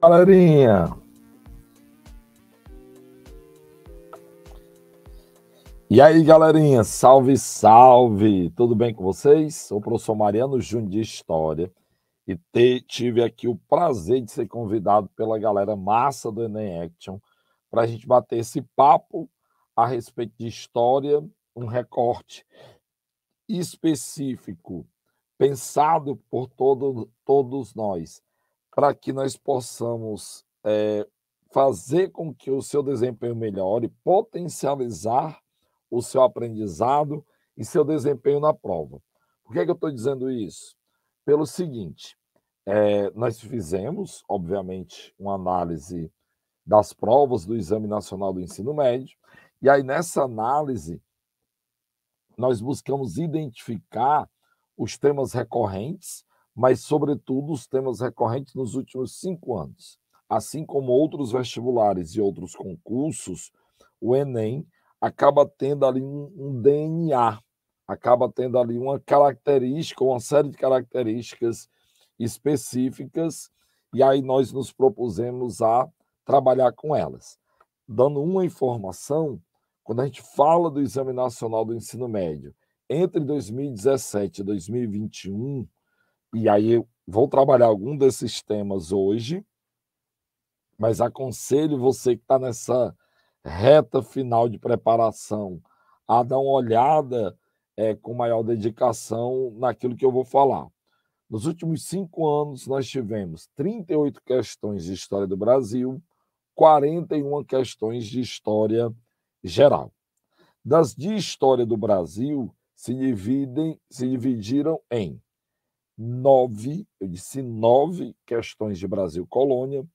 galerinha! E aí, galerinha, salve, salve! Tudo bem com vocês? Sou o professor Mariano Júnior de História e te, tive aqui o prazer de ser convidado pela galera massa do Enem Action para a gente bater esse papo a respeito de história, um recorte específico, pensado por todo, todos nós para que nós possamos é, fazer com que o seu desempenho melhore, potencializar o seu aprendizado e seu desempenho na prova. Por que, é que eu estou dizendo isso? Pelo seguinte, é, nós fizemos, obviamente, uma análise das provas do Exame Nacional do Ensino Médio, e aí nessa análise nós buscamos identificar os temas recorrentes mas, sobretudo, os temas recorrentes nos últimos cinco anos. Assim como outros vestibulares e outros concursos, o Enem acaba tendo ali um, DNA, acaba tendo ali uma característica, uma série de características específicas, e aí nós nos propusemos a trabalhar com elas. Dando uma informação, quando a gente fala do Exame Nacional do Ensino Médio, entre 2017 e 2021, e aí vou trabalhar algum desses temas hoje, mas aconselho você que está nessa reta final de preparação a dar uma olhada é, com maior dedicação naquilo que eu vou falar. Nos últimos cinco anos, nós tivemos 38 questões de história do Brasil, 41 questões de história geral. Das de história do Brasil, se, dividem, se dividiram em nove, eu disse nove questões de Brasil colônia,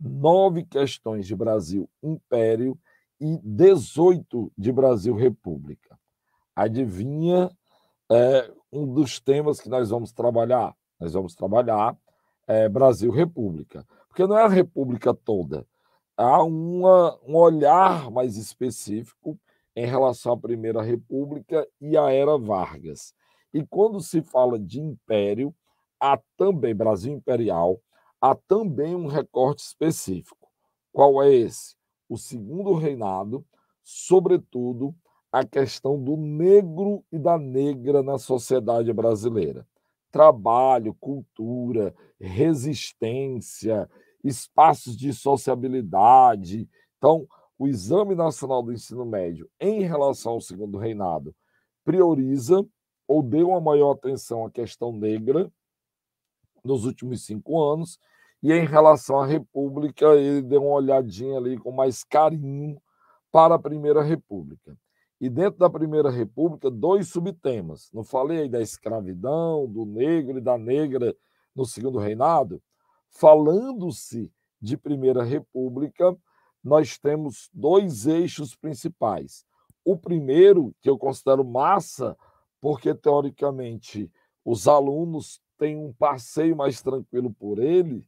nove questões de Brasil império e dezoito de Brasil república. Adivinha é, um dos temas que nós vamos trabalhar? Nós vamos trabalhar é, Brasil república, porque não é a república toda. Há uma, um olhar mais específico em relação à Primeira República e à Era Vargas. E quando se fala de império, há também Brasil imperial, há também um recorte específico. Qual é esse? O segundo reinado, sobretudo a questão do negro e da negra na sociedade brasileira. Trabalho, cultura, resistência, espaços de sociabilidade. Então, o Exame Nacional do Ensino Médio, em relação ao segundo reinado, prioriza ou deu uma maior atenção à questão negra nos últimos cinco anos, e em relação à República, ele deu uma olhadinha ali com mais carinho para a Primeira República. E dentro da Primeira República, dois subtemas. Não falei aí da escravidão, do negro e da negra no segundo reinado? Falando-se de Primeira República, nós temos dois eixos principais. O primeiro, que eu considero massa porque teoricamente os alunos têm um passeio mais tranquilo por ele,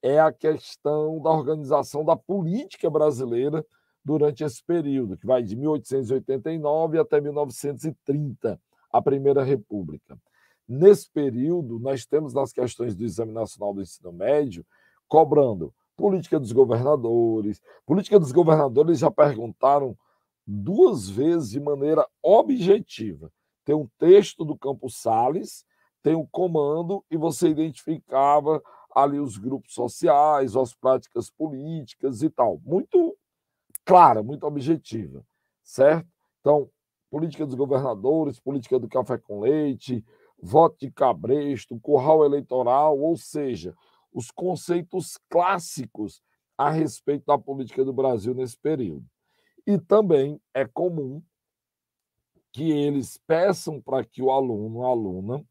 é a questão da organização da política brasileira durante esse período, que vai de 1889 até 1930, a Primeira República. Nesse período, nós temos nas questões do Exame Nacional do Ensino Médio cobrando política dos governadores. Política dos governadores já perguntaram duas vezes de maneira objetiva tem um texto do Campo Sales, tem o um comando e você identificava ali os grupos sociais, as práticas políticas e tal. Muito clara, muito objetiva, certo? Então, política dos governadores, política do café com leite, voto de cabresto, curral eleitoral, ou seja, os conceitos clássicos a respeito da política do Brasil nesse período. E também é comum que eles peçam para que o aluno, a aluna,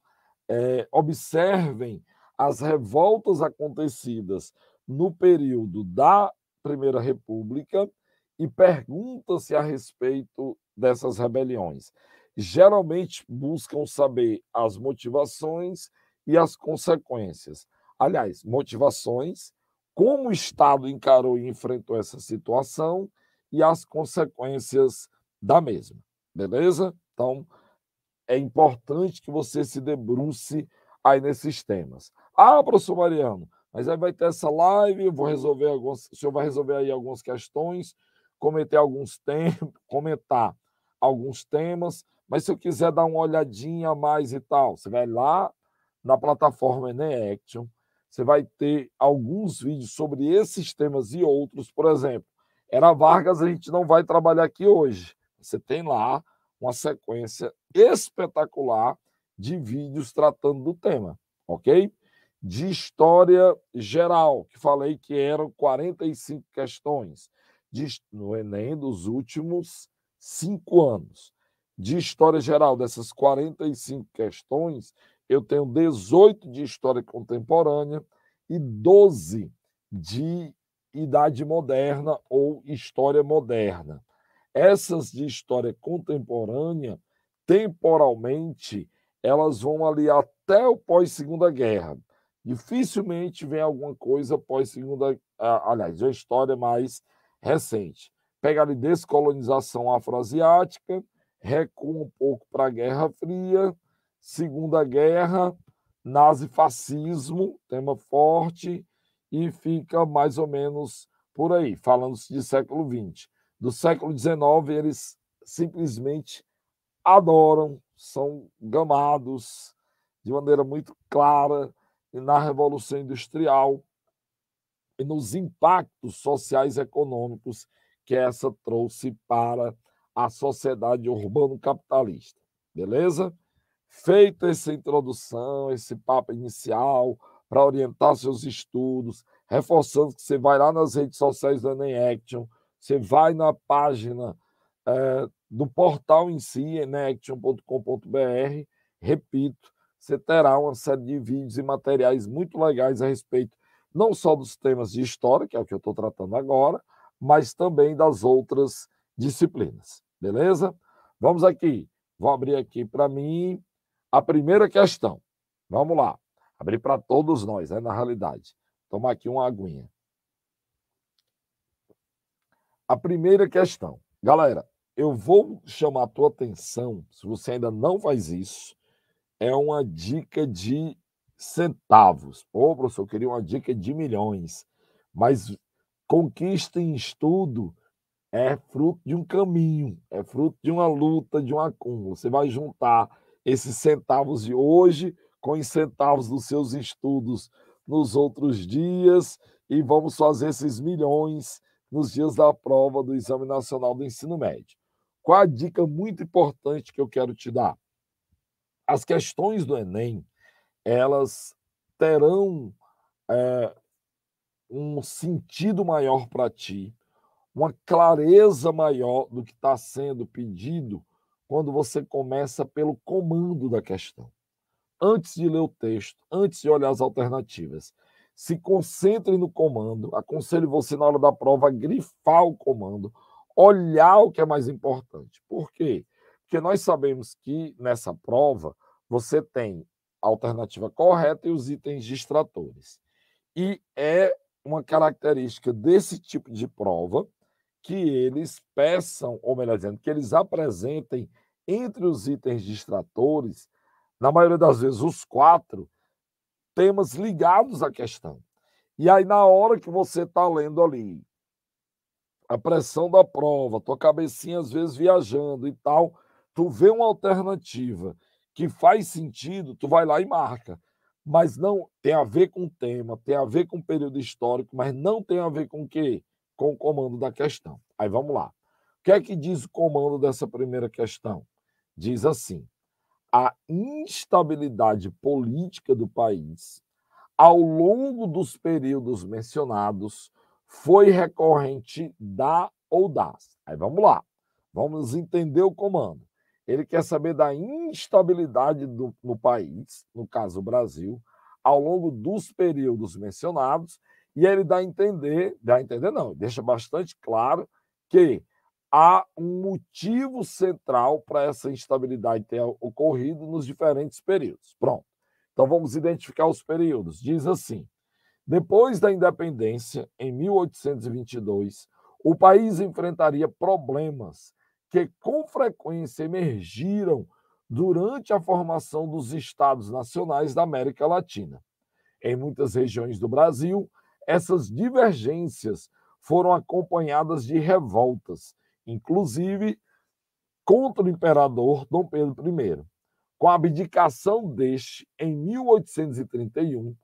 é, observem as revoltas acontecidas no período da Primeira República e perguntam-se a respeito dessas rebeliões. Geralmente buscam saber as motivações e as consequências. Aliás, motivações, como o Estado encarou e enfrentou essa situação e as consequências da mesma. Beleza? Então, é importante que você se debruce aí nesses temas. Ah, professor Mariano, mas aí vai ter essa live, eu vou resolver algumas, o senhor vai resolver aí algumas questões, cometer alguns comentar alguns temas, mas se eu quiser dar uma olhadinha a mais e tal, você vai lá na plataforma Enem Action, você vai ter alguns vídeos sobre esses temas e outros, por exemplo, era Vargas a gente não vai trabalhar aqui hoje, você tem lá uma sequência espetacular de vídeos tratando do tema, ok? De história geral, que falei que eram 45 questões de, no Enem dos últimos cinco anos. De história geral, dessas 45 questões, eu tenho 18 de história contemporânea e 12 de idade moderna ou história moderna essas de história contemporânea, temporalmente, elas vão ali até o pós-segunda guerra. Dificilmente vem alguma coisa pós-segunda, aliás, uma história mais recente. Pega ali descolonização afroasiática, recua um pouco para a Guerra Fria, Segunda Guerra, nazifascismo, tema forte, e fica mais ou menos por aí, falando-se de século XX do século XIX, eles simplesmente adoram, são gamados de maneira muito clara e na Revolução Industrial e nos impactos sociais e econômicos que essa trouxe para a sociedade urbano-capitalista. Beleza? Feita essa introdução, esse papo inicial, para orientar seus estudos, reforçando que você vai lá nas redes sociais da Enem Action, você vai na página é, do portal em si, enaction.com.br, né, repito, você terá uma série de vídeos e materiais muito legais a respeito não só dos temas de história, que é o que eu estou tratando agora, mas também das outras disciplinas. Beleza? Vamos aqui. Vou abrir aqui para mim a primeira questão. Vamos lá. Abrir para todos nós, né, na realidade. Tomar aqui uma aguinha. A primeira questão. Galera, eu vou chamar a tua atenção, se você ainda não faz isso, é uma dica de centavos. Ô, professor, eu queria uma dica de milhões. Mas conquista em estudo é fruto de um caminho, é fruto de uma luta, de um acúmulo. Você vai juntar esses centavos de hoje com os centavos dos seus estudos nos outros dias e vamos fazer esses milhões nos dias da prova do Exame Nacional do Ensino Médio. Qual a dica muito importante que eu quero te dar? As questões do Enem, elas terão é, um sentido maior para ti, uma clareza maior do que está sendo pedido quando você começa pelo comando da questão. Antes de ler o texto, antes de olhar as alternativas, se concentre no comando. Aconselho você, na hora da prova, grifar o comando, olhar o que é mais importante. Por quê? Porque nós sabemos que nessa prova você tem a alternativa correta e os itens distratores. E é uma característica desse tipo de prova que eles peçam, ou melhor dizendo, que eles apresentem entre os itens distratores, na maioria das vezes, os quatro temas ligados à questão. E aí, na hora que você está lendo ali, a pressão da prova, tua cabecinha às vezes viajando e tal, tu vê uma alternativa que faz sentido, tu vai lá e marca. Mas não tem a ver com o tema, tem a ver com o período histórico, mas não tem a ver com o quê? Com o comando da questão. Aí vamos lá. O que é que diz o comando dessa primeira questão? Diz assim: a instabilidade política do país, ao longo dos períodos mencionados, foi recorrente da ou das. Aí vamos lá, vamos entender o comando. Ele quer saber da instabilidade do, no país, no caso o Brasil, ao longo dos períodos mencionados, e ele dá a entender, dá a entender não, deixa bastante claro que há um motivo central para essa instabilidade ter ocorrido nos diferentes períodos. Pronto. Então vamos identificar os períodos. Diz assim: depois da independência, em 1822, o país enfrentaria problemas que com frequência emergiram durante a formação dos estados nacionais da América Latina. Em muitas regiões do Brasil, essas divergências foram acompanhadas de revoltas inclusive contra o imperador Dom Pedro I. Com a abdicação deste, em 1831,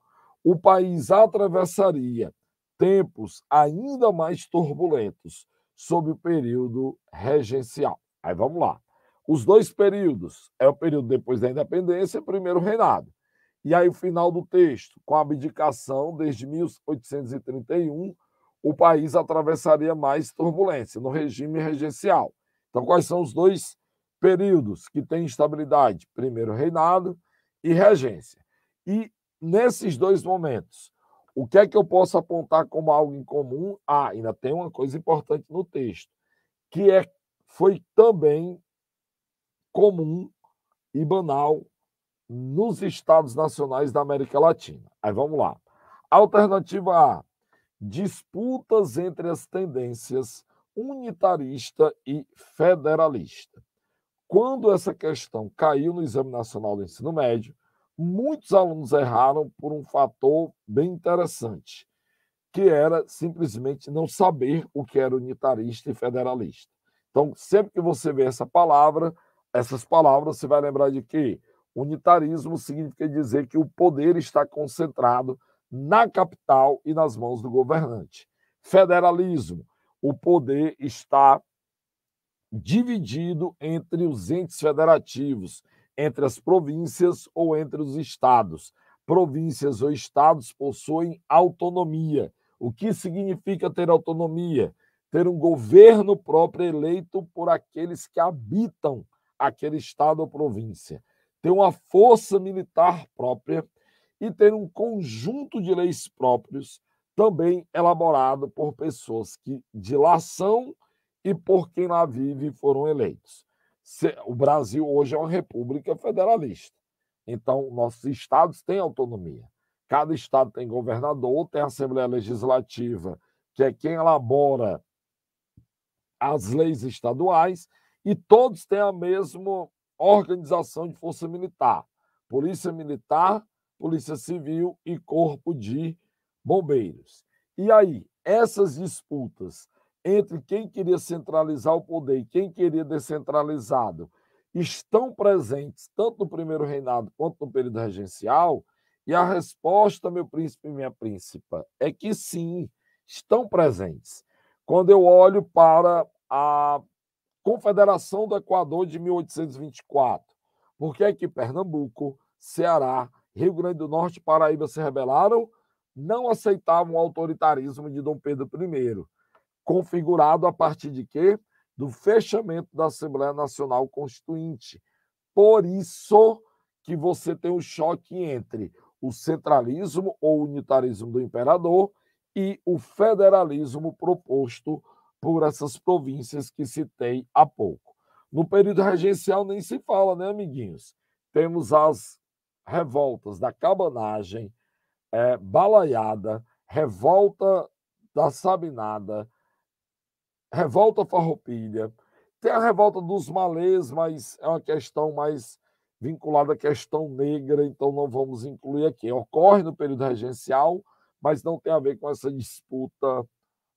o país atravessaria tempos ainda mais turbulentos sob o período regencial. Aí vamos lá. Os dois períodos é o período depois da independência, primeiro reinado. E aí o final do texto, com a abdicação desde 1831 o país atravessaria mais turbulência no regime regencial. Então, quais são os dois períodos que têm estabilidade? Primeiro reinado e regência. E nesses dois momentos, o que é que eu posso apontar como algo em comum? Ah, ainda tem uma coisa importante no texto, que é foi também comum e banal nos estados nacionais da América Latina. Aí vamos lá. Alternativa A, disputas entre as tendências unitarista e federalista. Quando essa questão caiu no Exame Nacional do Ensino Médio, muitos alunos erraram por um fator bem interessante, que era simplesmente não saber o que era unitarista e federalista. Então, sempre que você vê essa palavra, essas palavras, você vai lembrar de que unitarismo significa dizer que o poder está concentrado na capital e nas mãos do governante. Federalismo. O poder está dividido entre os entes federativos, entre as províncias ou entre os estados. Províncias ou estados possuem autonomia. O que significa ter autonomia? Ter um governo próprio eleito por aqueles que habitam aquele estado ou província. Ter uma força militar própria e ter um conjunto de leis próprios, também elaborado por pessoas que de lá são e por quem lá vive foram eleitos. O Brasil hoje é uma república federalista. Então, nossos estados têm autonomia. Cada estado tem governador, tem Assembleia Legislativa, que é quem elabora as leis estaduais, e todos têm a mesma organização de força militar. Polícia Militar, Polícia Civil e Corpo de Bombeiros. E aí, essas disputas entre quem queria centralizar o poder e quem queria descentralizado estão presentes tanto no primeiro reinado quanto no período regencial? E a resposta, meu príncipe e minha príncipa, é que sim, estão presentes. Quando eu olho para a Confederação do Equador de 1824, por que é que Pernambuco, Ceará, Rio Grande do Norte e Paraíba se rebelaram, não aceitavam o autoritarismo de Dom Pedro I, configurado a partir de quê? Do fechamento da Assembleia Nacional Constituinte. Por isso que você tem o um choque entre o centralismo ou unitarismo do imperador e o federalismo proposto por essas províncias que citei há pouco. No período regencial nem se fala, né, amiguinhos? Temos as revoltas da cabanagem, é, balaiada, revolta da sabinada, revolta farroupilha, tem a revolta dos malês, mas é uma questão mais vinculada à questão negra, então não vamos incluir aqui. Ocorre no período regencial, mas não tem a ver com essa disputa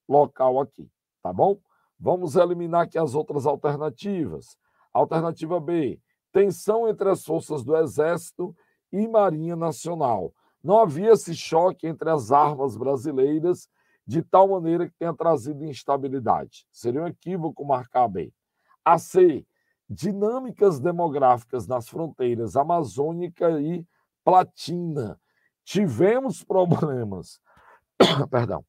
local aqui, tá bom? Vamos eliminar aqui as outras alternativas. Alternativa B: tensão entre as forças do Exército e Marinha Nacional. Não havia esse choque entre as armas brasileiras de tal maneira que tenha trazido instabilidade. Seria um equívoco marcar bem. A C, dinâmicas demográficas nas fronteiras amazônica e platina. Tivemos problemas, perdão,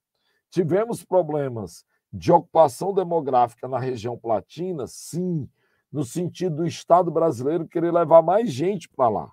tivemos problemas de ocupação demográfica na região platina, sim, no sentido do Estado brasileiro querer levar mais gente para lá.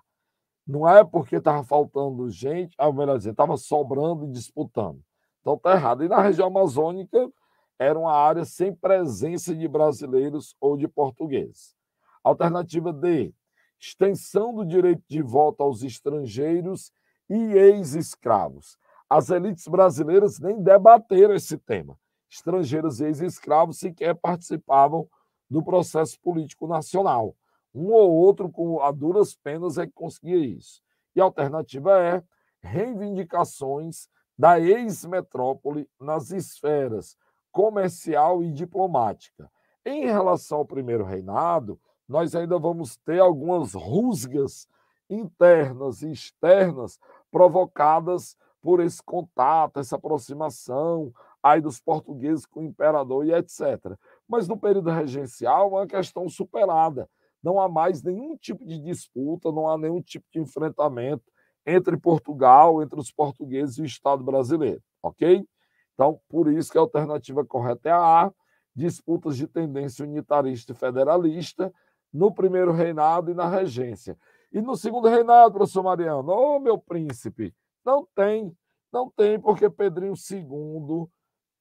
Não é porque estava faltando gente, ou ah, melhor dizer, estava sobrando e disputando. Então está errado. E na região amazônica era uma área sem presença de brasileiros ou de portugueses. Alternativa D, extensão do direito de voto aos estrangeiros e ex-escravos. As elites brasileiras nem debateram esse tema. Estrangeiros e ex-escravos sequer participavam do processo político nacional. Um ou outro, com a duras penas, é que conseguia isso. E a alternativa é reivindicações da ex-metrópole nas esferas comercial e diplomática. Em relação ao primeiro reinado, nós ainda vamos ter algumas rusgas internas e externas provocadas por esse contato, essa aproximação aí dos portugueses com o imperador e etc. Mas no período regencial, é uma questão superada não há mais nenhum tipo de disputa, não há nenhum tipo de enfrentamento entre Portugal, entre os portugueses e o Estado brasileiro, ok? Então, por isso que a alternativa correta é a A, disputas de tendência unitarista e federalista no primeiro reinado e na regência. E no segundo reinado, professor Mariano, ô oh, meu príncipe, não tem, não tem, porque Pedrinho II,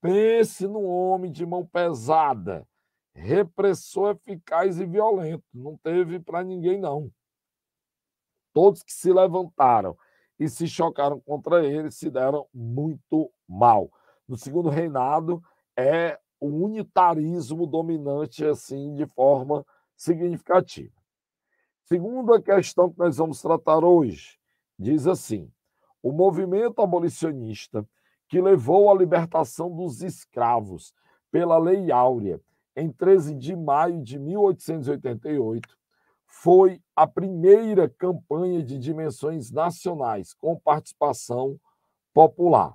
pense num homem de mão pesada, repressor eficaz e violento. Não teve para ninguém, não. Todos que se levantaram e se chocaram contra ele se deram muito mal. No segundo reinado, é o unitarismo dominante, assim, de forma significativa. Segunda questão que nós vamos tratar hoje, diz assim: o movimento abolicionista que levou à libertação dos escravos pela Lei Áurea em 13 de maio de 1888, foi a primeira campanha de dimensões nacionais com participação popular.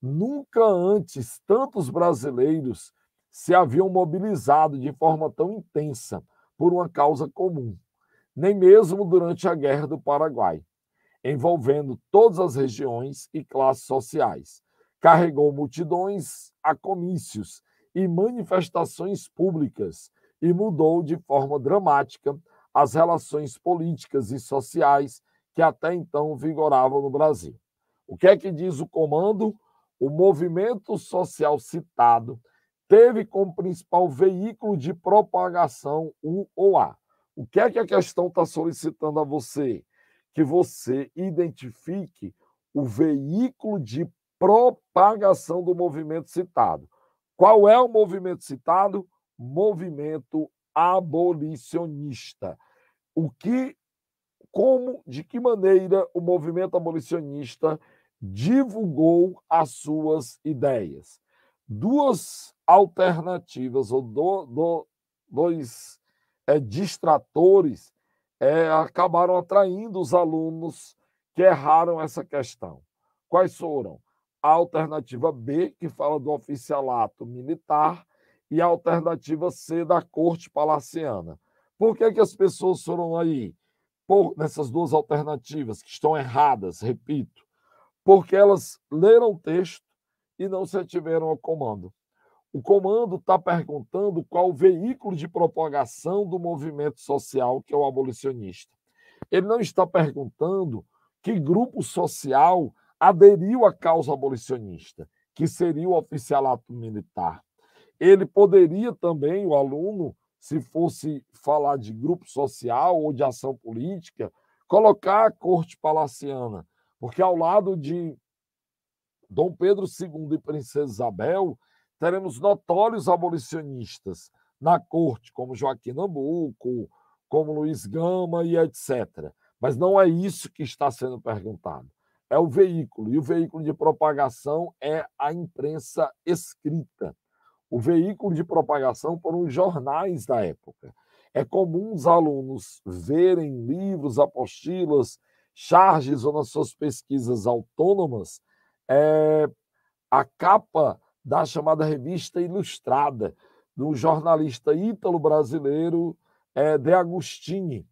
Nunca antes tantos brasileiros se haviam mobilizado de forma tão intensa por uma causa comum, nem mesmo durante a Guerra do Paraguai, envolvendo todas as regiões e classes sociais. Carregou multidões a comícios e manifestações públicas e mudou de forma dramática as relações políticas e sociais que até então vigoravam no Brasil. O que é que diz o comando? O movimento social citado teve como principal veículo de propagação o OA. O que é que a questão está solicitando a você? Que você identifique o veículo de propagação do movimento citado. Qual é o movimento citado? Movimento abolicionista. O que, como, de que maneira o movimento abolicionista divulgou as suas ideias? Duas alternativas, ou do, do, dois é, distratores, é, acabaram atraindo os alunos que erraram essa questão. Quais foram? a alternativa B, que fala do oficialato militar, e a alternativa C, da corte palaciana. Por que, que as pessoas foram aí? Por, nessas duas alternativas, que estão erradas, repito, porque elas leram o texto e não se ativeram ao comando. O comando está perguntando qual o veículo de propagação do movimento social que é o abolicionista. Ele não está perguntando que grupo social aderiu à causa abolicionista, que seria o oficialato militar. Ele poderia também, o aluno, se fosse falar de grupo social ou de ação política, colocar a corte palaciana, porque ao lado de Dom Pedro II e Princesa Isabel, teremos notórios abolicionistas na corte, como Joaquim Nambuco, como Luiz Gama e etc. Mas não é isso que está sendo perguntado é o veículo, e o veículo de propagação é a imprensa escrita. O veículo de propagação foram os jornais da época. É comum os alunos verem livros, apostilas, charges ou nas suas pesquisas autônomas é, a capa da chamada revista Ilustrada, do jornalista ítalo-brasileiro é, De Agostini.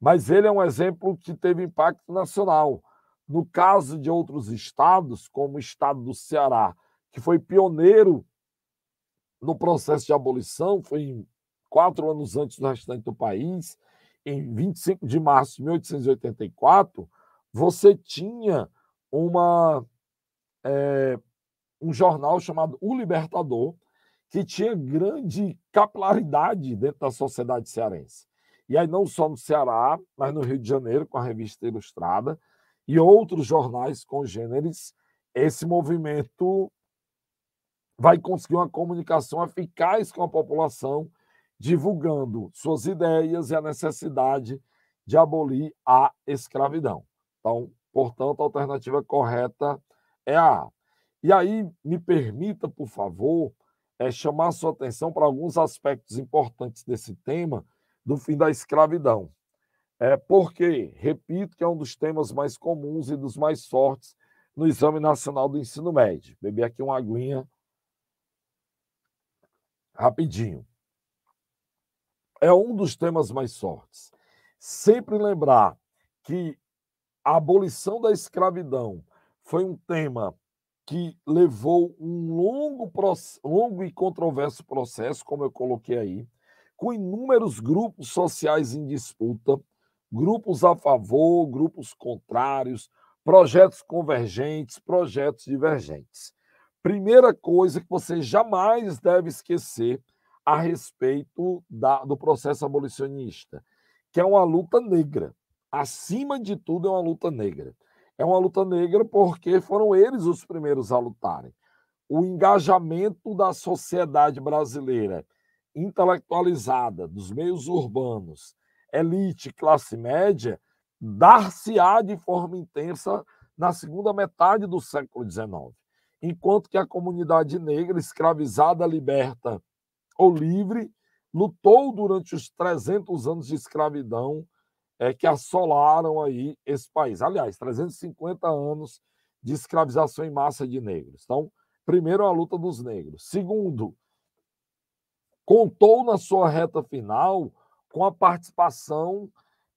Mas ele é um exemplo que teve impacto nacional no caso de outros estados, como o estado do Ceará, que foi pioneiro no processo de abolição, foi quatro anos antes do restante do país, em 25 de março de 1884, você tinha uma, é, um jornal chamado O Libertador, que tinha grande capilaridade dentro da sociedade cearense. E aí, não só no Ceará, mas no Rio de Janeiro, com a revista Ilustrada, e outros jornais congêneres, esse movimento vai conseguir uma comunicação eficaz com a população, divulgando suas ideias e a necessidade de abolir a escravidão. Então, portanto, a alternativa correta é a A. E aí, me permita, por favor, é, chamar sua atenção para alguns aspectos importantes desse tema do fim da escravidão. É, porque, repito, que é um dos temas mais comuns e dos mais fortes no Exame Nacional do Ensino Médio. Beber aqui uma aguinha rapidinho. É um dos temas mais fortes. Sempre lembrar que a abolição da escravidão foi um tema que levou um longo, longo e controverso processo, como eu coloquei aí, com inúmeros grupos sociais em disputa, grupos a favor, grupos contrários, projetos convergentes, projetos divergentes. Primeira coisa que você jamais deve esquecer a respeito da, do processo abolicionista, que é uma luta negra. Acima de tudo, é uma luta negra. É uma luta negra porque foram eles os primeiros a lutarem. O engajamento da sociedade brasileira intelectualizada, dos meios urbanos, elite, classe média, dar-se-á de forma intensa na segunda metade do século XIX, enquanto que a comunidade negra, escravizada, liberta ou livre, lutou durante os 300 anos de escravidão é, que assolaram aí esse país. Aliás, 350 anos de escravização em massa de negros. Então, primeiro, a luta dos negros. Segundo, contou na sua reta final com a participação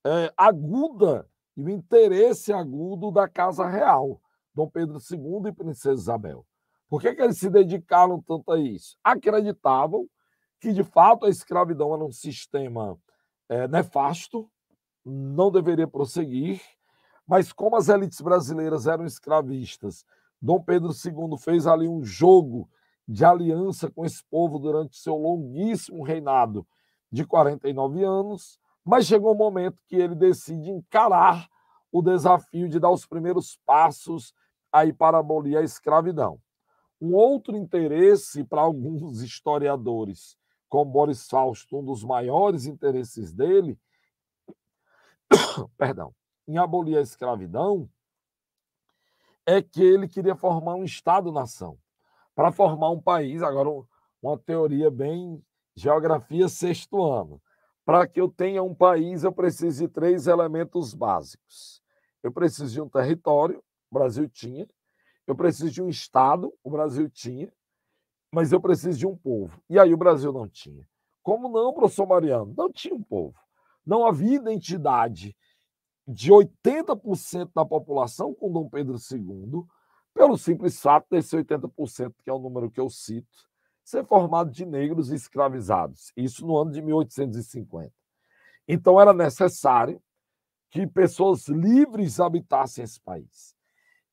é, aguda e o interesse agudo da Casa Real, Dom Pedro II e Princesa Isabel. Por que, que eles se dedicaram tanto a isso? Acreditavam que, de fato, a escravidão era um sistema é, nefasto, não deveria prosseguir, mas como as elites brasileiras eram escravistas, Dom Pedro II fez ali um jogo de aliança com esse povo durante seu longuíssimo reinado de 49 anos, mas chegou o um momento que ele decide encarar o desafio de dar os primeiros passos aí para abolir a escravidão. Um outro interesse para alguns historiadores, como Boris Fausto, um dos maiores interesses dele, perdão, em abolir a escravidão, é que ele queria formar um Estado-nação. Para formar um país, agora uma teoria bem Geografia, sexto ano. Para que eu tenha um país, eu preciso de três elementos básicos. Eu preciso de um território, o Brasil tinha. Eu preciso de um Estado, o Brasil tinha. Mas eu preciso de um povo. E aí o Brasil não tinha. Como não, professor Mariano? Não tinha um povo. Não havia identidade de 80% da população com Dom Pedro II, pelo simples fato desse 80%, que é o número que eu cito, ser formado de negros escravizados, isso no ano de 1850. Então era necessário que pessoas livres habitassem esse país.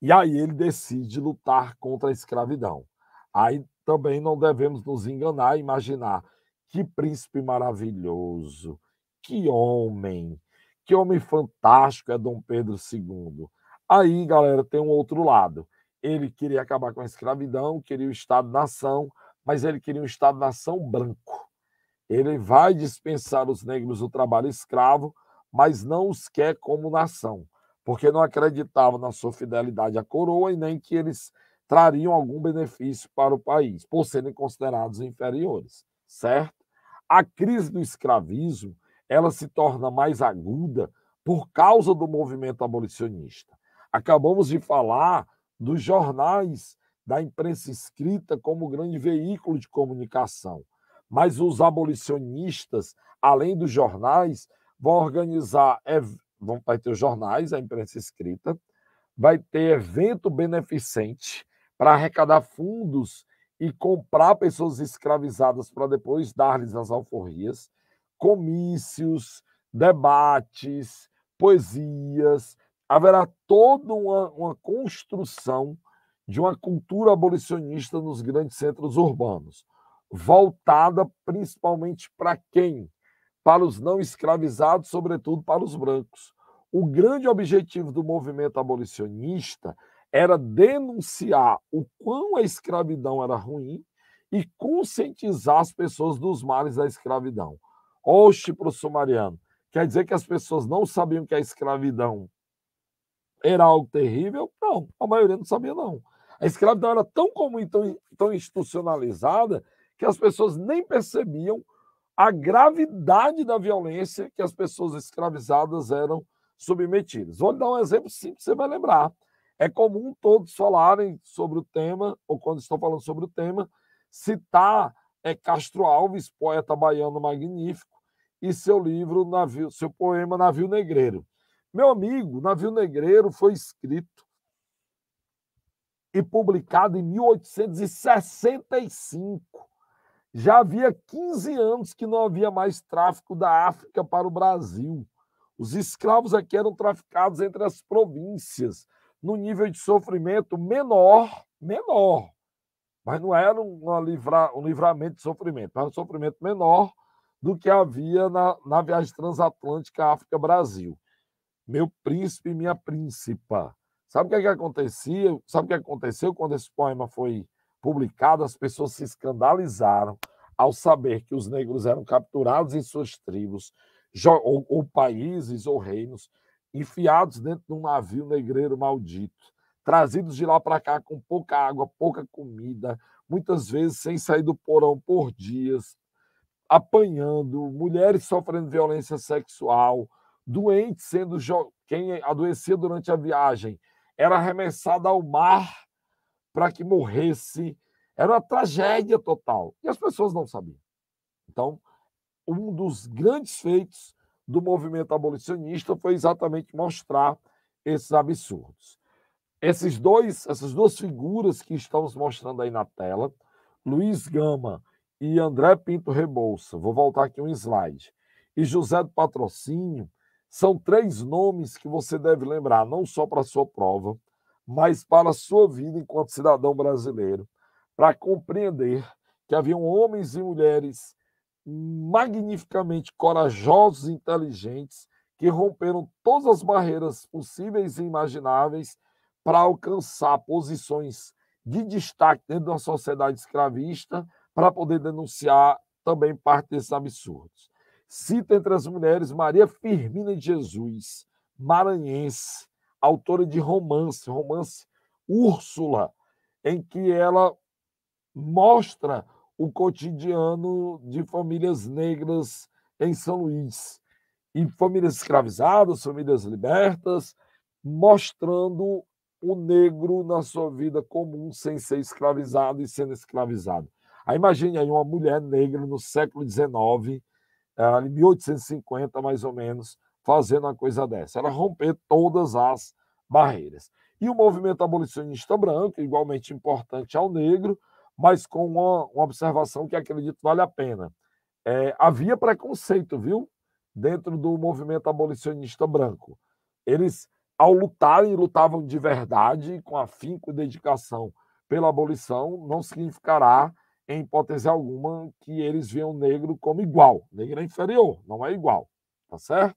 E aí ele decide lutar contra a escravidão. Aí também não devemos nos enganar e imaginar que príncipe maravilhoso, que homem, que homem fantástico é Dom Pedro II. Aí, galera, tem um outro lado. Ele queria acabar com a escravidão, queria o Estado-nação, mas ele queria um Estado-nação branco. Ele vai dispensar os negros do trabalho escravo, mas não os quer como nação, porque não acreditava na sua fidelidade à coroa e nem que eles trariam algum benefício para o país, por serem considerados inferiores, certo? A crise do escravismo, ela se torna mais aguda por causa do movimento abolicionista. Acabamos de falar dos jornais da imprensa escrita como grande veículo de comunicação. Mas os abolicionistas, além dos jornais, vão organizar, vão, vai ter os jornais, a imprensa escrita, vai ter evento beneficente para arrecadar fundos e comprar pessoas escravizadas para depois dar-lhes as alforrias, comícios, debates, poesias. Haverá toda uma, uma construção de uma cultura abolicionista nos grandes centros urbanos, voltada principalmente para quem? Para os não escravizados, sobretudo para os brancos. O grande objetivo do movimento abolicionista era denunciar o quão a escravidão era ruim e conscientizar as pessoas dos males da escravidão. Oxe, o Sumariano, quer dizer que as pessoas não sabiam que a escravidão era algo terrível? Não, a maioria não sabia, não. A escravidão era tão comum e tão, tão institucionalizada que as pessoas nem percebiam a gravidade da violência que as pessoas escravizadas eram submetidas. Vou dar um exemplo simples, você vai lembrar. É comum todos falarem sobre o tema, ou quando estão falando sobre o tema, citar é, Castro Alves, poeta baiano magnífico, e seu livro, navio, seu poema Navio Negreiro. Meu amigo, Navio Negreiro foi escrito e publicado em 1865. Já havia 15 anos que não havia mais tráfico da África para o Brasil. Os escravos aqui eram traficados entre as províncias, no nível de sofrimento menor, menor. Mas não era um, livra, um livramento de sofrimento, era um sofrimento menor do que havia na, na viagem transatlântica África-Brasil. Meu príncipe e minha príncipa, Sabe o que, é que acontecia? Sabe o que aconteceu quando esse poema foi publicado? As pessoas se escandalizaram ao saber que os negros eram capturados em suas tribos, ou, ou países ou reinos, enfiados dentro de um navio negreiro maldito, trazidos de lá para cá com pouca água, pouca comida, muitas vezes sem sair do porão por dias, apanhando, mulheres sofrendo violência sexual, doentes sendo quem adoecia durante a viagem era arremessada ao mar para que morresse. Era uma tragédia total. E as pessoas não sabiam. Então, um dos grandes feitos do movimento abolicionista foi exatamente mostrar esses absurdos. Esses dois, essas duas figuras que estamos mostrando aí na tela, Luiz Gama e André Pinto Rebouça, vou voltar aqui um slide, e José do Patrocínio, são três nomes que você deve lembrar, não só para a sua prova, mas para a sua vida enquanto cidadão brasileiro, para compreender que haviam homens e mulheres magnificamente corajosos e inteligentes que romperam todas as barreiras possíveis e imagináveis para alcançar posições de destaque dentro da sociedade escravista para poder denunciar também parte desses absurdos. Cita entre as mulheres Maria Firmina de Jesus, maranhense, autora de romance, romance Úrsula, em que ela mostra o cotidiano de famílias negras em São Luís. E famílias escravizadas, famílias libertas, mostrando o negro na sua vida comum, sem ser escravizado e sendo escravizado. Aí imagine aí uma mulher negra no século XIX, é em 1850 mais ou menos, fazendo uma coisa dessa. Era romper todas as barreiras. E o movimento abolicionista branco, igualmente importante ao negro, mas com uma, uma observação que acredito vale a pena. É, havia preconceito, viu? Dentro do movimento abolicionista branco. Eles, ao lutarem, lutavam de verdade, com afinco e dedicação pela abolição, não significará em hipótese alguma, que eles vejam negro como igual. Negro é inferior, não é igual. Tá certo?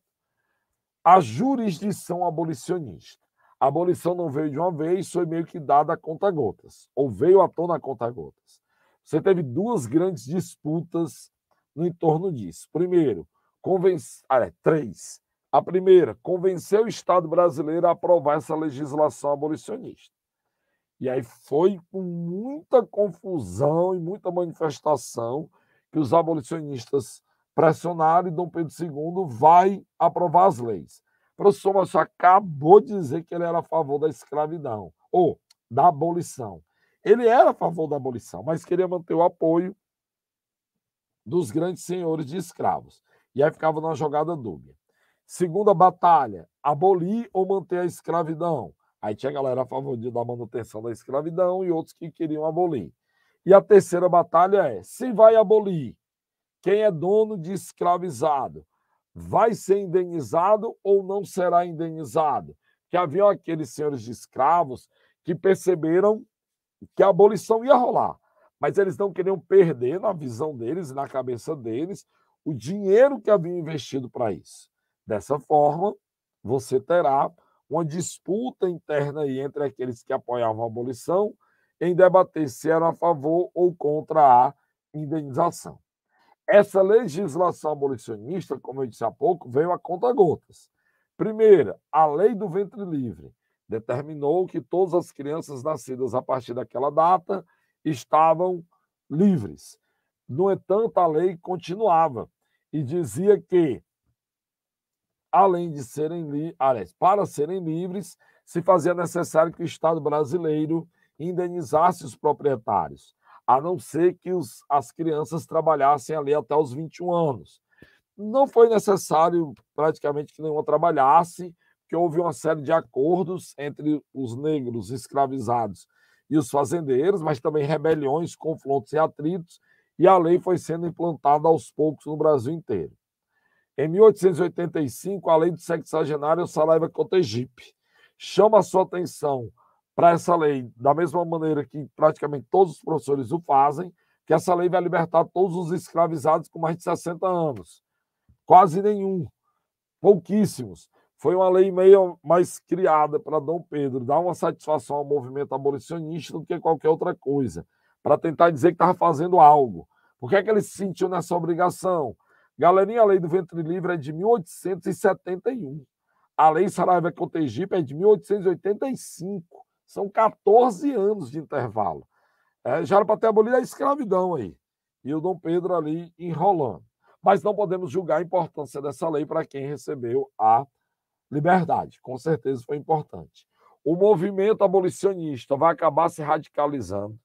A jurisdição abolicionista. A abolição não veio de uma vez, foi meio que dada a conta-gotas, ou veio à tona a conta-gotas. Você teve duas grandes disputas no entorno disso. Primeiro, convence... ah, é, três. A primeira, convenceu o Estado brasileiro a aprovar essa legislação abolicionista. E aí foi com muita confusão e muita manifestação que os abolicionistas pressionaram e Dom Pedro II vai aprovar as leis. O professor Márcio acabou de dizer que ele era a favor da escravidão, ou da abolição. Ele era a favor da abolição, mas queria manter o apoio dos grandes senhores de escravos. E aí ficava na jogada dúbia. Segunda batalha, abolir ou manter a escravidão? Aí tinha a galera a favor da manutenção da escravidão e outros que queriam abolir. E a terceira batalha é: se vai abolir, quem é dono de escravizado vai ser indenizado ou não será indenizado? Que haviam aqueles senhores de escravos que perceberam que a abolição ia rolar, mas eles não queriam perder na visão deles e na cabeça deles o dinheiro que haviam investido para isso. Dessa forma, você terá uma disputa interna aí entre aqueles que apoiavam a abolição em debater se eram a favor ou contra a indenização. Essa legislação abolicionista, como eu disse há pouco, veio a conta gotas. Primeira, a lei do ventre livre determinou que todas as crianças nascidas a partir daquela data estavam livres. No entanto, a lei continuava e dizia que além de serem para serem livres, se fazia necessário que o Estado brasileiro indenizasse os proprietários, a não ser que os, as crianças trabalhassem ali até os 21 anos. Não foi necessário praticamente que nenhuma trabalhasse, que houve uma série de acordos entre os negros escravizados e os fazendeiros, mas também rebeliões, confrontos e atritos, e a lei foi sendo implantada aos poucos no Brasil inteiro. Em 1885, a lei do sexagenário Saraiva Cotegipe chama a sua atenção para essa lei, da mesma maneira que praticamente todos os professores o fazem, que essa lei vai libertar todos os escravizados com mais de 60 anos. Quase nenhum, pouquíssimos. Foi uma lei meio mais criada para Dom Pedro dar uma satisfação ao movimento abolicionista do que qualquer outra coisa, para tentar dizer que estava fazendo algo. Por que, é que ele se sentiu nessa obrigação? Galerinha, a lei do ventre livre é de 1871. A lei Saraiva contra Egito é de 1885. São 14 anos de intervalo. É, já era para ter abolido a escravidão aí. E o Dom Pedro ali enrolando. Mas não podemos julgar a importância dessa lei para quem recebeu a liberdade. Com certeza foi importante. O movimento abolicionista vai acabar se radicalizando.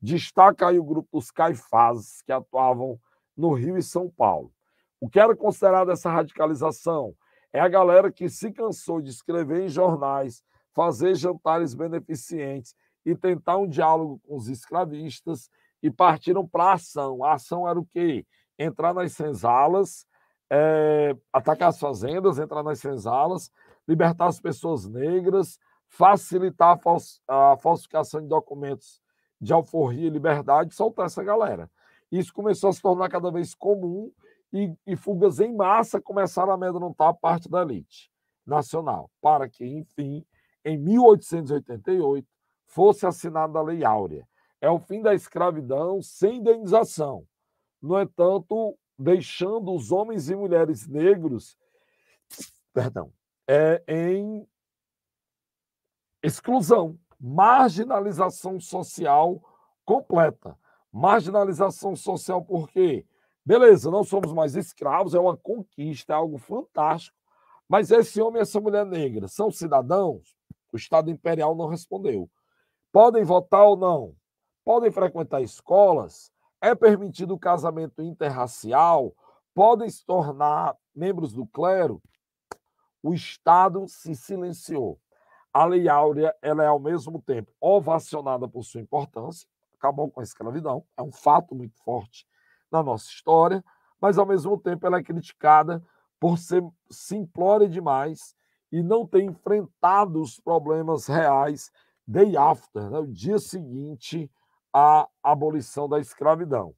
Destaca aí o grupo dos Caifás que atuavam no Rio e São Paulo. O que era considerado essa radicalização? É a galera que se cansou de escrever em jornais, fazer jantares beneficentes e tentar um diálogo com os escravistas e partiram para a ação. A ação era o quê? Entrar nas senzalas, é, atacar as fazendas, entrar nas senzalas, libertar as pessoas negras, facilitar a, fals a falsificação de documentos de alforria e liberdade, soltar essa galera. Isso começou a se tornar cada vez comum e, e fugas em massa começaram a amedrontar a parte da elite nacional, para que, enfim, em 1888, fosse assinada a Lei Áurea. É o fim da escravidão sem indenização. No entanto, deixando os homens e mulheres negros perdão, é, em exclusão, marginalização social completa. Marginalização social por quê? Beleza, não somos mais escravos, é uma conquista, é algo fantástico. Mas esse homem e essa mulher negra são cidadãos? O Estado Imperial não respondeu. Podem votar ou não? Podem frequentar escolas? É permitido o casamento interracial? Podem se tornar membros do clero? O Estado se silenciou. A Lei Áurea ela é, ao mesmo tempo, ovacionada por sua importância, acabou com a escravidão, é um fato muito forte na nossa história, mas ao mesmo tempo ela é criticada por ser simplória demais e não ter enfrentado os problemas reais day after, né? o dia seguinte à abolição da escravidão.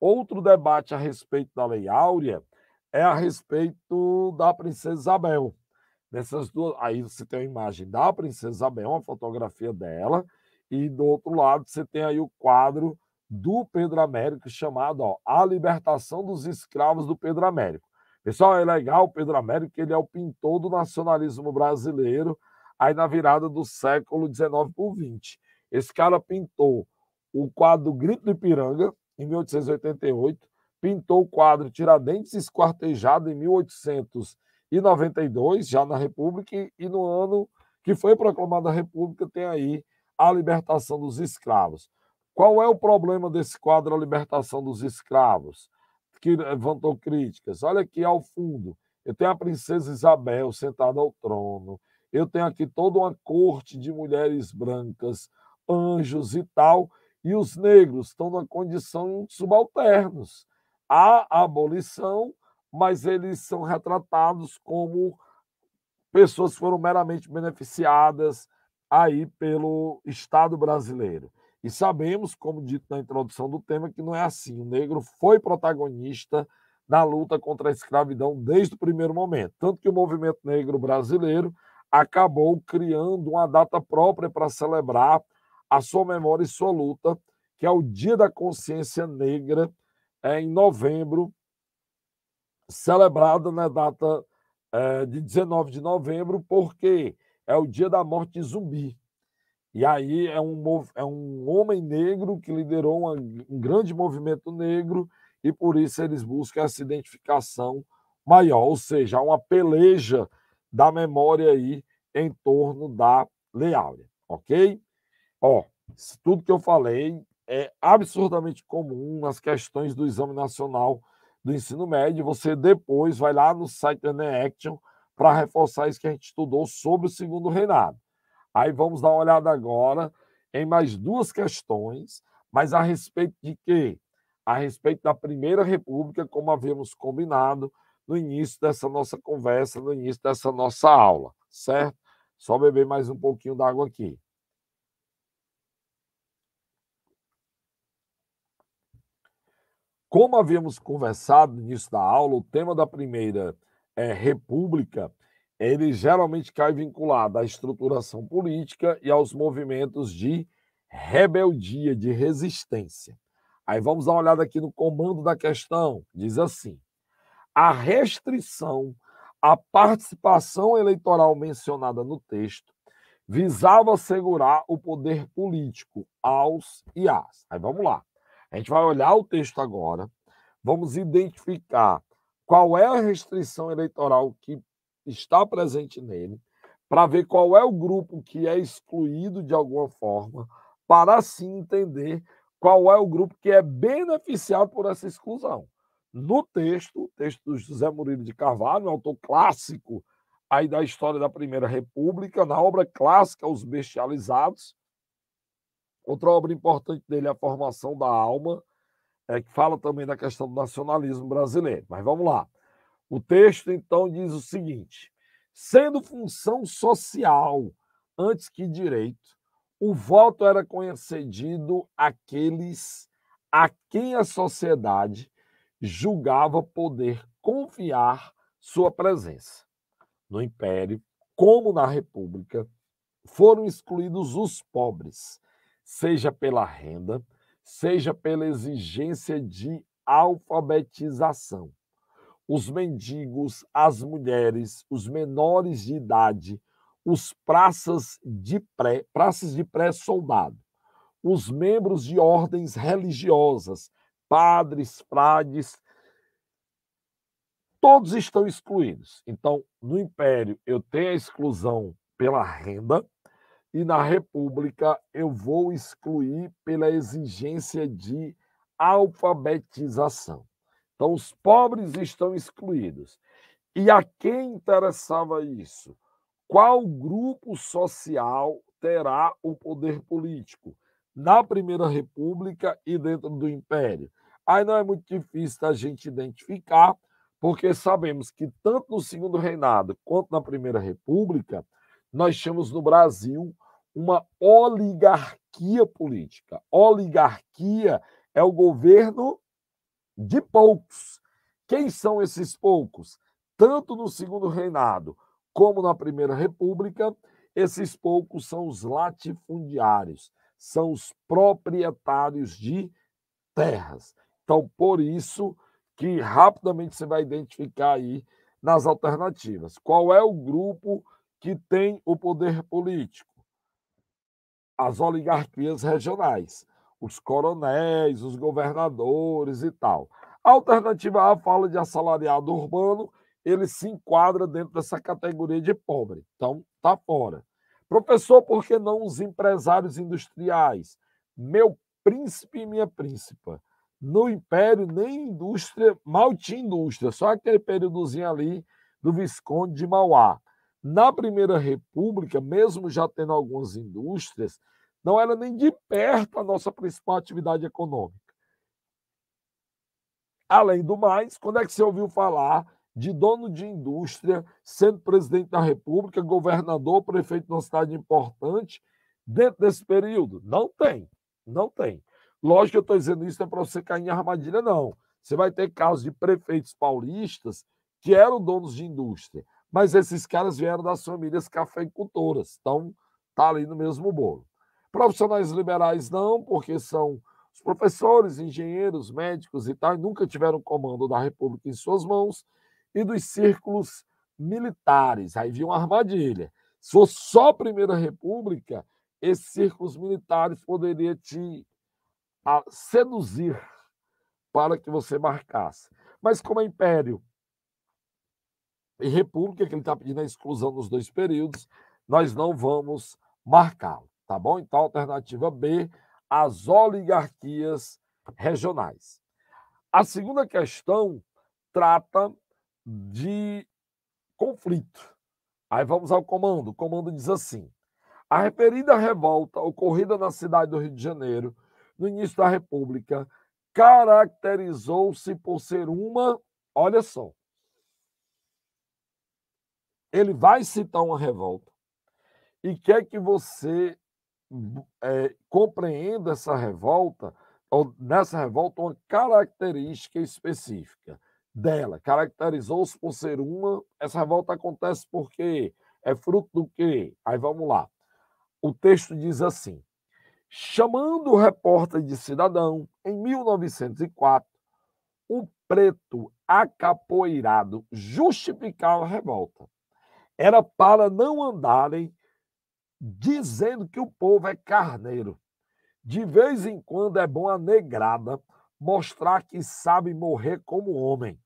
Outro debate a respeito da Lei Áurea é a respeito da Princesa Isabel. Nessas duas, aí você tem a imagem da Princesa Isabel, uma fotografia dela, e do outro lado você tem aí o quadro do Pedro Américo, chamado ó, A Libertação dos Escravos do Pedro Américo. Pessoal, é legal o Pedro Américo, ele é o pintor do nacionalismo brasileiro, aí na virada do século XIX por XX. Esse cara pintou o quadro Grito de Ipiranga, em 1888, pintou o quadro Tiradentes Esquartejado, em 1892, já na República, e no ano que foi proclamada a República, tem aí a libertação dos escravos. Qual é o problema desse quadro A Libertação dos Escravos? Que levantou críticas. Olha aqui ao fundo. Eu tenho a princesa Isabel sentada ao trono. Eu tenho aqui toda uma corte de mulheres brancas, anjos e tal. E os negros estão na condição subalternos. Há abolição, mas eles são retratados como pessoas que foram meramente beneficiadas aí pelo Estado brasileiro. E sabemos, como dito na introdução do tema, que não é assim. O negro foi protagonista na luta contra a escravidão desde o primeiro momento. Tanto que o movimento negro brasileiro acabou criando uma data própria para celebrar a sua memória e sua luta, que é o Dia da Consciência Negra, é, em novembro, celebrada na data é, de 19 de novembro, porque é o dia da morte zumbi. E aí é um, é um homem negro que liderou uma, um grande movimento negro e por isso eles buscam essa identificação maior, ou seja, uma peleja da memória aí em torno da Lei Áurea, ok? Ó, tudo que eu falei é absurdamente comum nas questões do Exame Nacional do Ensino Médio. Você depois vai lá no site da Action para reforçar isso que a gente estudou sobre o segundo reinado. Aí vamos dar uma olhada agora em mais duas questões, mas a respeito de quê? A respeito da Primeira República, como havíamos combinado no início dessa nossa conversa, no início dessa nossa aula, certo? Só beber mais um pouquinho d'água aqui. Como havíamos conversado no início da aula, o tema da Primeira é, República ele geralmente cai vinculado à estruturação política e aos movimentos de rebeldia, de resistência. Aí vamos dar uma olhada aqui no comando da questão. Diz assim: a restrição à participação eleitoral mencionada no texto visava assegurar o poder político aos e às. Aí vamos lá. A gente vai olhar o texto agora, vamos identificar qual é a restrição eleitoral que está presente nele, para ver qual é o grupo que é excluído de alguma forma, para assim entender qual é o grupo que é beneficiado por essa exclusão. No texto, o texto do José Murilo de Carvalho, um autor clássico aí da história da Primeira República, na obra clássica Os Bestializados, outra obra importante dele é A Formação da Alma, é, que fala também da questão do nacionalismo brasileiro. Mas vamos lá. O texto então diz o seguinte: sendo função social antes que direito, o voto era concedido àqueles a quem a sociedade julgava poder confiar sua presença. No Império, como na República, foram excluídos os pobres, seja pela renda, seja pela exigência de alfabetização os mendigos, as mulheres, os menores de idade, os praças de pré, praças de pré-soldado, os membros de ordens religiosas, padres, frades, todos estão excluídos. Então, no império eu tenho a exclusão pela renda e na república eu vou excluir pela exigência de alfabetização. Então, os pobres estão excluídos. E a quem interessava isso? Qual grupo social terá o poder político na Primeira República e dentro do Império? Aí não é muito difícil a gente identificar, porque sabemos que tanto no segundo reinado quanto na Primeira República, nós temos no Brasil uma oligarquia política. Oligarquia é o governo de poucos. Quem são esses poucos? Tanto no segundo reinado como na primeira república, esses poucos são os latifundiários, são os proprietários de terras. Então, por isso que rapidamente você vai identificar aí nas alternativas. Qual é o grupo que tem o poder político? As oligarquias regionais os coronéis, os governadores e tal. A alternativa A fala de assalariado urbano, ele se enquadra dentro dessa categoria de pobre, então tá fora. Professor, por que não os empresários industriais? Meu príncipe e minha príncipa. No império, nem indústria, mal tinha indústria, só aquele períodozinho ali do Visconde de Mauá. Na Primeira República, mesmo já tendo algumas indústrias, não era nem de perto a nossa principal atividade econômica. Além do mais, quando é que você ouviu falar de dono de indústria sendo presidente da República, governador, prefeito de uma cidade importante dentro desse período? Não tem, não tem. Lógico que eu estou dizendo isso não é para você cair em armadilha, não. Você vai ter casos de prefeitos paulistas que eram donos de indústria, mas esses caras vieram das famílias cafeicultoras, então tá ali no mesmo bolo. Profissionais liberais não, porque são os professores, engenheiros, médicos e tal, e nunca tiveram comando da República em suas mãos, e dos círculos militares. Aí vinha uma armadilha. Se fosse só a Primeira República, esses círculos militares poderiam te seduzir para que você marcasse. Mas como é império e república, que ele está pedindo a exclusão nos dois períodos, nós não vamos marcá-lo tá bom? Então, alternativa B, as oligarquias regionais. A segunda questão trata de conflito. Aí vamos ao comando. O comando diz assim: a referida revolta ocorrida na cidade do Rio de Janeiro, no início da República, caracterizou-se por ser uma. Olha só. Ele vai citar uma revolta e quer que você é, compreenda essa revolta, ou nessa revolta, uma característica específica dela. Caracterizou-se por ser uma, essa revolta acontece porque é fruto do quê? Aí vamos lá. O texto diz assim: chamando o repórter de cidadão, em 1904, um preto acapoeirado justificava a revolta. Era para não andarem dizendo que o povo é carneiro. De vez em quando é bom a negrada mostrar que sabe morrer como homem.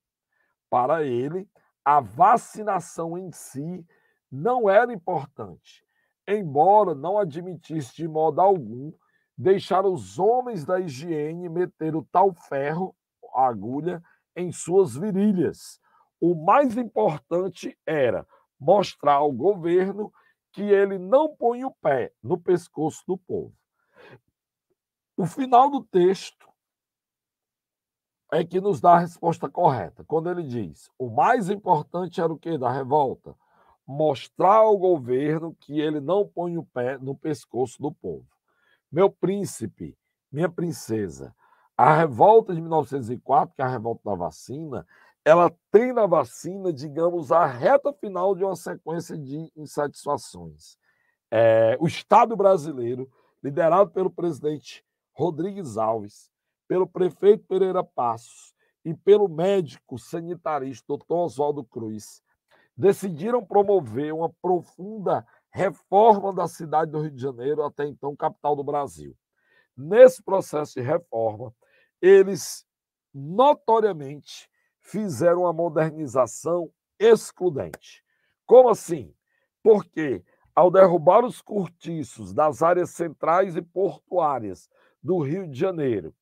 Para ele, a vacinação em si não era importante, embora não admitisse de modo algum deixar os homens da higiene meter o tal ferro, a agulha, em suas virilhas. O mais importante era mostrar ao governo que ele não põe o pé no pescoço do povo. O final do texto é que nos dá a resposta correta, quando ele diz: o mais importante era o que da revolta? Mostrar ao governo que ele não põe o pé no pescoço do povo. Meu príncipe, minha princesa, a revolta de 1904, que é a revolta da vacina, ela tem na vacina, digamos, a reta final de uma sequência de insatisfações. É, o Estado brasileiro, liderado pelo presidente Rodrigues Alves, pelo prefeito Pereira Passos e pelo médico sanitarista Dr. Oswaldo Cruz, decidiram promover uma profunda reforma da cidade do Rio de Janeiro, até então capital do Brasil. Nesse processo de reforma, eles notoriamente fizeram uma modernização excludente. Como assim? Porque ao derrubar os cortiços das áreas centrais e portuárias do Rio de Janeiro,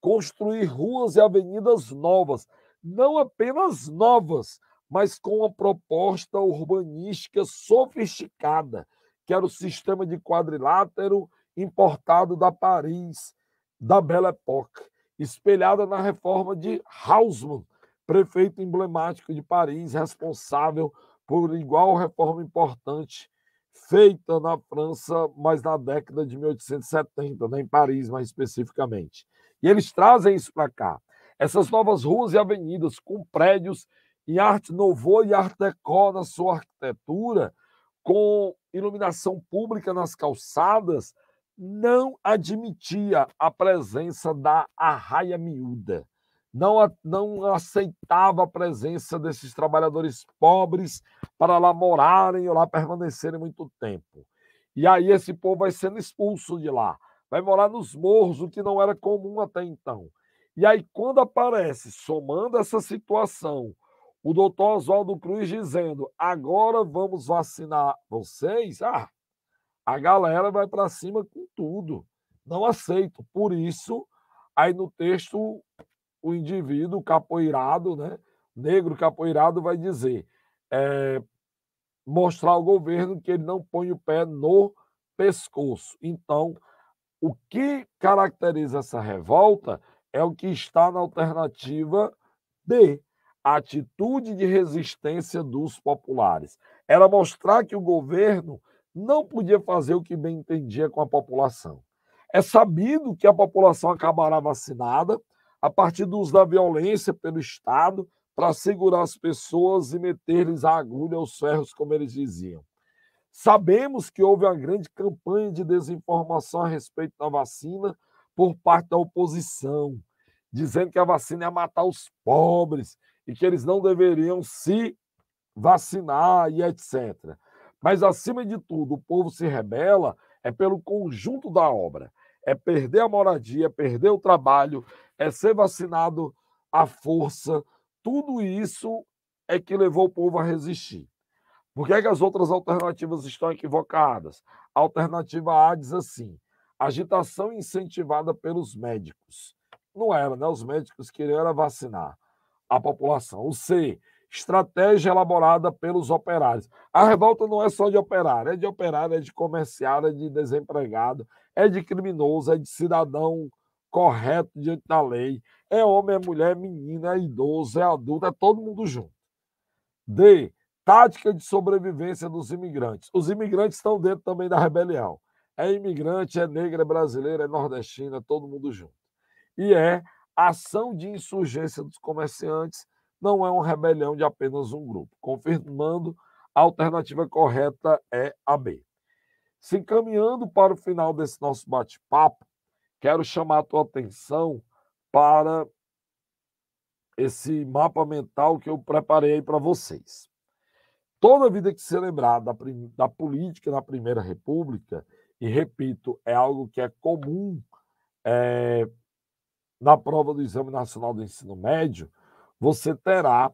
construir ruas e avenidas novas, não apenas novas, mas com uma proposta urbanística sofisticada, que era o sistema de quadrilátero importado da Paris, da Belle Époque, espelhada na reforma de Haussmann, prefeito emblemático de Paris, responsável por igual reforma importante feita na França, mas na década de 1870, né, em Paris mais especificamente. E eles trazem isso para cá. Essas novas ruas e avenidas com prédios em arte nouveau e art déco na sua arquitetura, com iluminação pública nas calçadas, não admitia a presença da arraia miúda não, não aceitava a presença desses trabalhadores pobres para lá morarem ou lá permanecerem muito tempo. E aí esse povo vai sendo expulso de lá, vai morar nos morros, o que não era comum até então. E aí, quando aparece, somando essa situação, o doutor Oswaldo Cruz dizendo: agora vamos vacinar vocês, ah, a galera vai para cima com tudo. Não aceito. Por isso, aí no texto, o indivíduo capoeirado, né, negro capoeirado, vai dizer, é, mostrar ao governo que ele não põe o pé no pescoço. Então, o que caracteriza essa revolta é o que está na alternativa D, a atitude de resistência dos populares. Era mostrar que o governo não podia fazer o que bem entendia com a população. É sabido que a população acabará vacinada, a partir do uso da violência pelo Estado para segurar as pessoas e meter-lhes a agulha aos ferros, como eles diziam. Sabemos que houve uma grande campanha de desinformação a respeito da vacina por parte da oposição, dizendo que a vacina ia matar os pobres e que eles não deveriam se vacinar e etc. Mas, acima de tudo, o povo se rebela é pelo conjunto da obra. É perder a moradia, é perder o trabalho, é ser vacinado à força. Tudo isso é que levou o povo a resistir. Por que, é que as outras alternativas estão equivocadas? A alternativa A diz assim: agitação incentivada pelos médicos. Não era, né? Os médicos queriam era vacinar a população. O C, estratégia elaborada pelos operários. A revolta não é só de operário, é de operário, é de comerciário, é de desempregado, é de criminoso, é de cidadão correto diante da lei. É homem, é mulher, é menina, é idoso, é adulto, é todo mundo junto. D. Tática de sobrevivência dos imigrantes. Os imigrantes estão dentro também da rebelião. É imigrante, é negra, é brasileira, é nordestina, é todo mundo junto. E é ação de insurgência dos comerciantes, não é uma rebelião de apenas um grupo. Confirmando, a alternativa correta é a B. Se encaminhando para o final desse nosso bate-papo, quero chamar a tua atenção para esse mapa mental que eu preparei para vocês. Toda vida que se lembrar da, da política na Primeira República, e repito, é algo que é comum é, na prova do Exame Nacional do Ensino Médio, você terá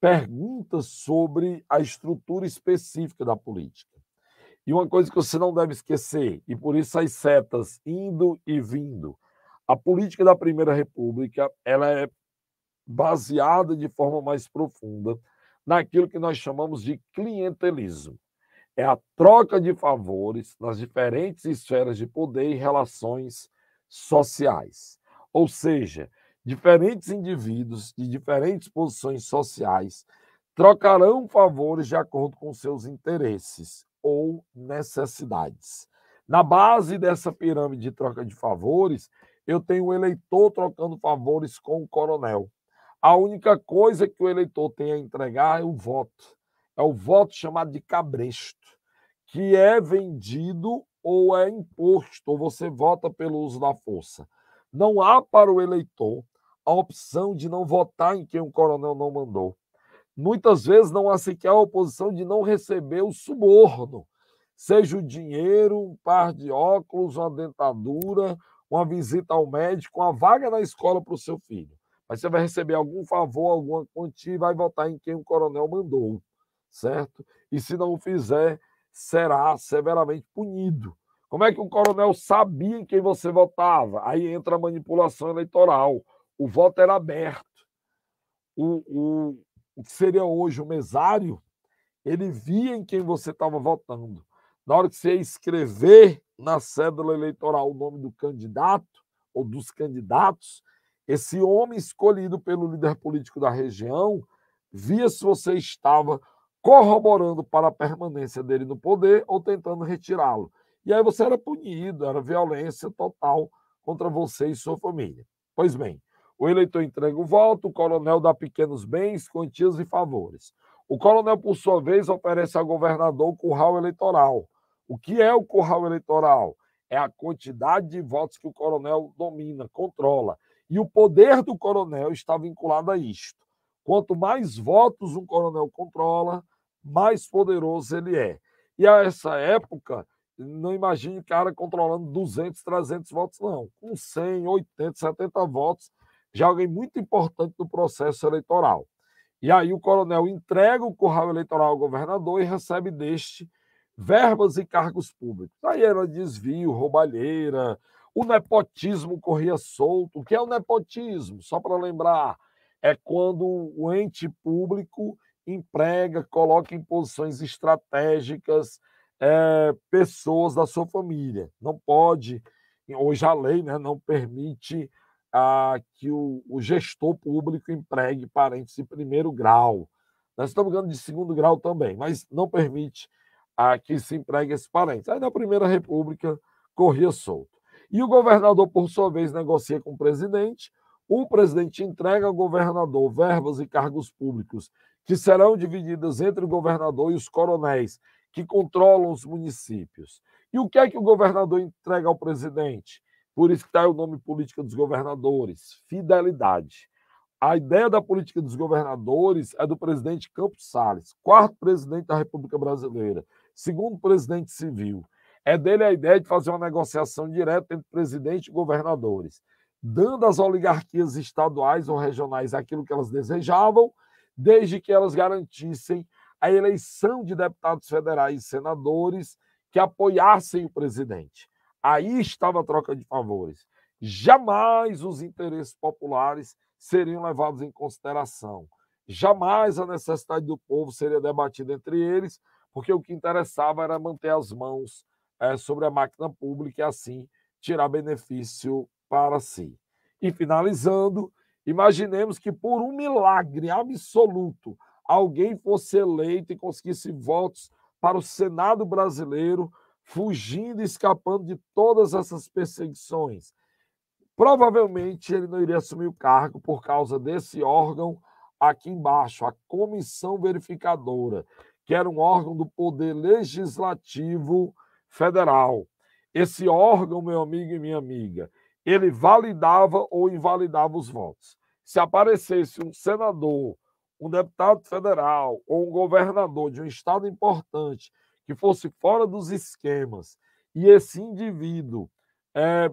perguntas sobre a estrutura específica da política. E uma coisa que você não deve esquecer, e por isso as setas indo e vindo, a política da Primeira República ela é baseada de forma mais profunda naquilo que nós chamamos de clientelismo. É a troca de favores nas diferentes esferas de poder e relações sociais. Ou seja, diferentes indivíduos de diferentes posições sociais trocarão favores de acordo com seus interesses ou necessidades. Na base dessa pirâmide de troca de favores, eu tenho o eleitor trocando favores com o coronel. A única coisa que o eleitor tem a entregar é o voto. É o voto chamado de cabresto, que é vendido ou é imposto, ou você vota pelo uso da força. Não há para o eleitor a opção de não votar em quem o coronel não mandou. Muitas vezes não há sequer a oposição de não receber o suborno, seja o dinheiro, um par de óculos, uma dentadura, uma visita ao médico, uma vaga na escola para o seu filho. Mas você vai receber algum favor, alguma quantia e vai votar em quem o coronel mandou, certo? E se não fizer, será severamente punido. Como é que o coronel sabia em quem você votava? Aí entra a manipulação eleitoral. O voto era aberto. O, o, o que seria hoje o mesário, ele via em quem você estava votando. Na hora que você escrever na cédula eleitoral o nome do candidato ou dos candidatos, esse homem escolhido pelo líder político da região via se você estava corroborando para a permanência dele no poder ou tentando retirá-lo. E aí você era punido, era violência total contra você e sua família. Pois bem, o eleitor entrega o voto, o coronel dá pequenos bens, quantias e favores. O coronel, por sua vez, oferece ao governador o curral eleitoral. O que é o curral eleitoral? É a quantidade de votos que o coronel domina, controla. E o poder do coronel está vinculado a isto. Quanto mais votos um coronel controla, mais poderoso ele é. E a essa época, não imagine cara controlando 200, 300 votos, não. Com 100, 80, 70 votos, de alguém muito importante do processo eleitoral. E aí o coronel entrega o curral eleitoral ao governador e recebe deste verbas e cargos públicos. Aí era desvio, roubalheira, o nepotismo corria solto. O que é o nepotismo? Só para lembrar, é quando o ente público emprega, coloca em posições estratégicas é, pessoas da sua família. Não pode, hoje a lei né, não permite a que o, o, gestor público empregue parentes de primeiro grau. Nós né, tá estamos falando de segundo grau também, mas não permite a que se empregue esses parentes. Aí na Primeira República corria solto. E o governador, por sua vez, negocia com o presidente. O presidente entrega ao governador verbas e cargos públicos que serão divididas entre o governador e os coronéis que controlam os municípios. E o que é que o governador entrega ao presidente? Por isso que está o nome política dos governadores, fidelidade. A ideia da política dos governadores é do presidente Campos Salles, quarto presidente da República Brasileira, segundo presidente civil. É dele a ideia de fazer uma negociação direta entre presidente e governadores, dando às oligarquias estaduais ou regionais aquilo que elas desejavam, desde que elas garantissem a eleição de deputados federais e senadores que apoiassem o presidente. Aí estava a troca de favores. Jamais os interesses populares seriam levados em consideração. Jamais a necessidade do povo seria debatida entre eles, porque o que interessava era manter as mãos é, sobre a máquina pública e assim tirar benefício para si. E finalizando, imaginemos que por um milagre absoluto alguém fosse eleito e conseguisse votos para o Senado brasileiro fugindo, escapando de todas essas perseguições. Provavelmente ele não iria assumir o cargo por causa desse órgão aqui embaixo, a Comissão Verificadora, que era um órgão do Poder Legislativo Federal. Esse órgão, meu amigo e minha amiga, ele validava ou invalidava os votos. Se aparecesse um senador, um deputado federal ou um governador de um estado importante que fosse fora dos esquemas e esse indivíduo é,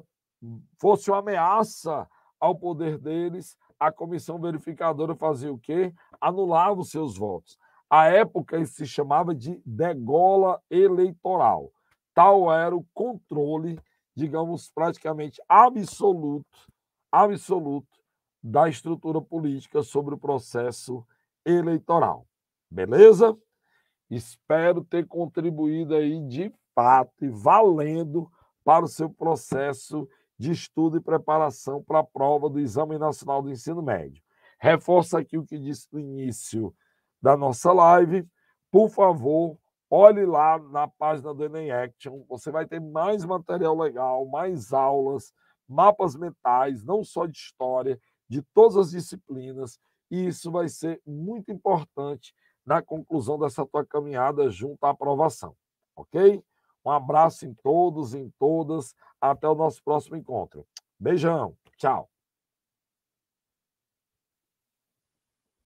fosse uma ameaça ao poder deles, a comissão verificadora fazia o quê? Anulava os seus votos. À época, isso se chamava de degola eleitoral. Tal era o controle, digamos, praticamente absoluto, absoluto da estrutura política sobre o processo eleitoral. Beleza? Espero ter contribuído aí de fato e valendo para o seu processo de estudo e preparação para a prova do Exame Nacional do Ensino Médio. Reforço aqui o que disse no início da nossa live. Por favor, olhe lá na página do Enem Action. Você vai ter mais material legal, mais aulas, mapas mentais, não só de história, de todas as disciplinas. E isso vai ser muito importante na conclusão dessa tua caminhada junto à aprovação, ok? Um abraço em todos, em todas. Até o nosso próximo encontro. Beijão. Tchau.